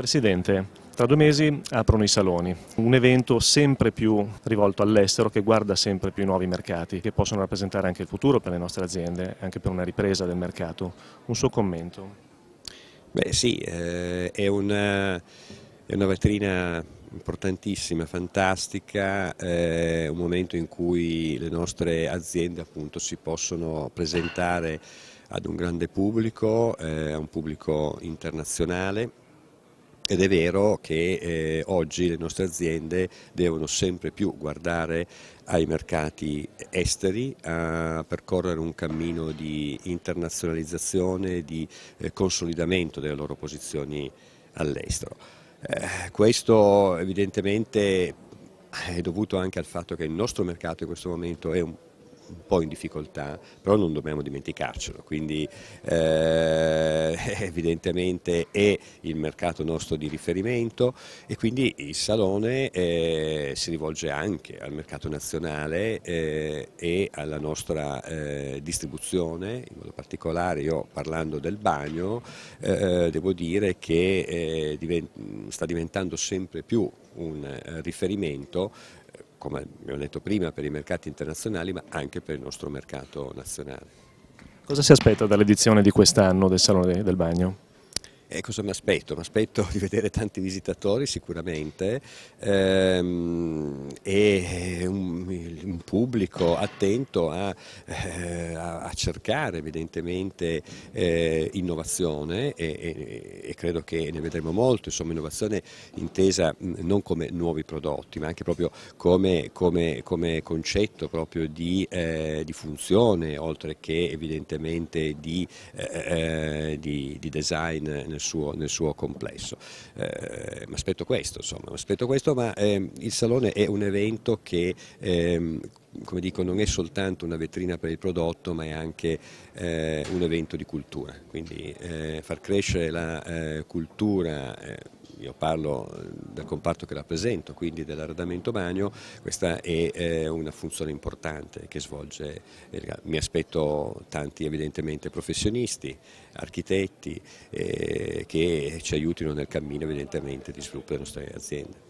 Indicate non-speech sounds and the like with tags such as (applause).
Presidente, tra due mesi aprono i saloni, un evento sempre più rivolto all'estero che guarda sempre più i nuovi mercati che possono rappresentare anche il futuro per le nostre aziende, anche per una ripresa del mercato. Un suo commento? Beh sì, eh, è, una, è, una, vetrina importantissima, fantastica, eh, un momento in cui le nostre aziende appunto si possono presentare ad un grande pubblico, eh, a un pubblico internazionale ed è vero che eh, oggi le nostre aziende devono sempre più guardare ai mercati esteri, a percorrere un cammino di internazionalizzazione, di eh, consolidamento delle loro posizioni all'estero. Eh, questo evidentemente è dovuto anche al fatto che il nostro mercato in questo momento è un un po' in difficoltà, però non dobbiamo dimenticarcelo, quindi eh, (laughs) evidentemente è il mercato nostro di riferimento e quindi il Salone eh, si rivolge anche al mercato nazionale eh, e alla nostra eh, distribuzione, in modo particolare io parlando del bagno eh, devo dire che eh, divent sta diventando sempre più un riferimento come abbiamo detto prima, per i mercati internazionali ma anche per il nostro mercato nazionale. Cosa si aspetta dall'edizione di quest'anno del Salone del Bagno? E eh, cosa mi aspetto? Mi aspetto di vedere tanti visitatori sicuramente ehm, e eh, un, il pubblico attento a, eh, a cercare evidentemente eh, innovazione e, e, e, credo che ne vedremo molto, insomma innovazione intesa mm, non come nuovi prodotti ma anche proprio come, come, come concetto proprio di, eh, di, funzione oltre che evidentemente di, eh, eh, di, di design nel suo, nel suo complesso. Eh, mi aspetto questo, insomma, aspetto questo ma ehm, il Salone è un evento che, ehm, come dico, non è soltanto una vetrina per il prodotto, ma è anche eh, un evento di cultura. Quindi eh, far crescere la eh, cultura eh, io parlo eh, del comparto che rappresento, quindi dell'arredamento bagno, questa è eh, una funzione importante che svolge, mi aspetto tanti evidentemente professionisti, architetti che ci aiutino nel cammino evidentemente di sviluppo delle nostre aziende.